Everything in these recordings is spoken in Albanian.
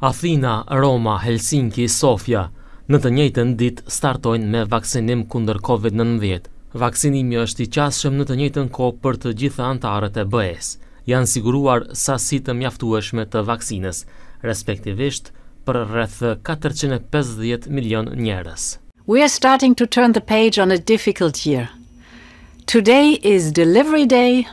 Athina, Roma, Helsinki, Sofia në të njëjtën ditë startojnë me vaksinim kundër COVID-19. Vaksinimi është i qasëshëm në të njëjtën kohë për të gjitha antarët e BE-s. Janë siguruar sasi të mjaftueshme të vaksinës, respektivisht, për rreth 450 milion njerëz. We are starting to turn the page on a difficult year. Today is delivery day.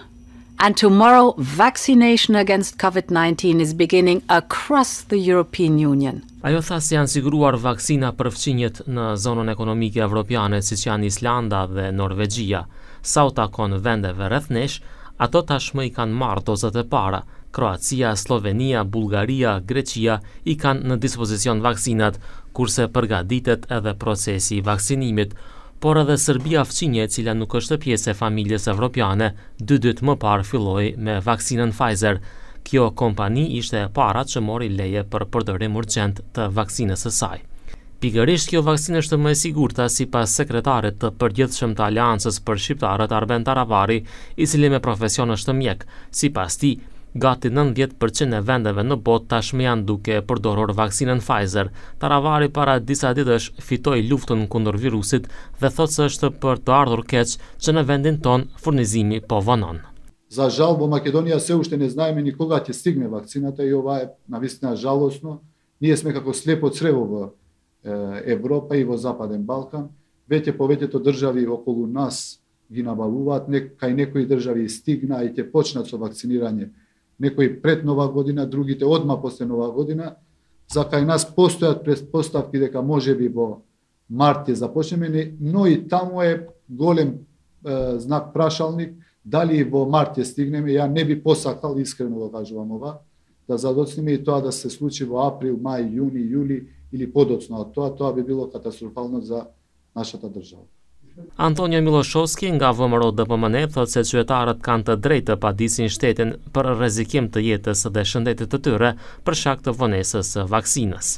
And tomorrow vaccination against COVID-19 is beginning across the European Union. Ajo tha se janë siguruar vaksina për fëmijët në zonën ekonomike evropiane siç janë Islanda dhe Norvegjia. Sa u takon vendeve rreth nesh, ato tashmë i kanë marr dozat e para. Kroacia, Slovenia, Bullgaria, Greqia i kanë në dispozicion vaksinat, kurse përgaditet edhe procesi i vaksinimit por edhe Serbia Fqinje, cila nuk është pjesë e familjes evropiane, dy dytë më parë filloi me vaksinën Pfizer. Kjo kompani ishte e para që mori leje për përdorim urgent të vaksinës së saj. Pikërisht kjo vaksinë është më e sigurta sipas sekretarit të përgjithshëm të Aleancës për shqiptarët Arben Taravari, i cili me profesion është mjek. Sipas tij, Gati 90% e vendeve në bot tashmë janë duke përdorur vaksinën Pfizer. Taravari para disa ditësh fitoi luftën kundër virusit dhe thotë se është për të ardhur keq që në vendin ton furnizimi po vonon. Za žal, bo se ušte ne znajme nikoga ti stigne vakcinata i ova jo je na vistina žalosno. Nije sme kako slepo crevo v Evropa i v Zapaden Balkan. Vete po vete to državi okolo nas gi nabavuvat, nek, kaj nekoj državi stigna i te počnat so vakciniranje некои пред нова година, другите одма после нова година. За кај нас постојат предпоставки дека може би во март започнеме, но и таму е голем е, знак прашалник дали во март стигнеме. Ја не би посакал искрено го кажувам ова да задоцниме и тоа да се случи во април, мај, јуни, јули или подоцно од тоа, тоа би било катастрофално за нашата држава. Antonio Miloshovski nga vëmëro dhe thot se qëtarët kanë të drejtë pa disin shtetin për rezikim të jetës dhe shëndetit të tyre për shak të vënesës vaksinës.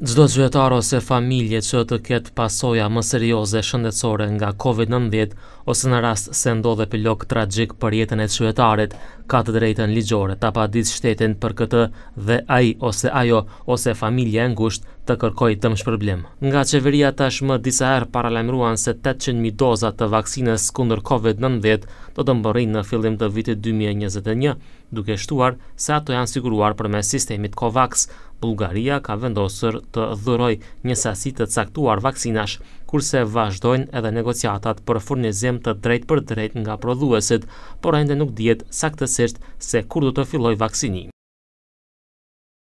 Gjdo gjyëtar ose familje që të ketë pasoja më serioze shëndetsore nga COVID-19 ose në rast se ndodhe pëllok tragjik për jetën e gjyëtarit, ka të drejten ligjore të apadit shtetin për këtë dhe aji ose ajo ose familje e ngusht të kërkoj të mshpërblim. Nga qeveria tashmë disa erë paralemruan se 800.000 doza të vaksines kundër COVID-19 do të mbërin në fillim të vitit 2021, duke shtuar se ato janë siguruar për me sistemit COVAX Bulgaria ka vendosur të dhëroj një sasi të caktuar vaksinash, kurse vazhdojnë edhe negociatat për furnizim të drejt për drejt nga prodhuesit, por ende nuk djetë saktësisht se kur du të filloj vaksinim.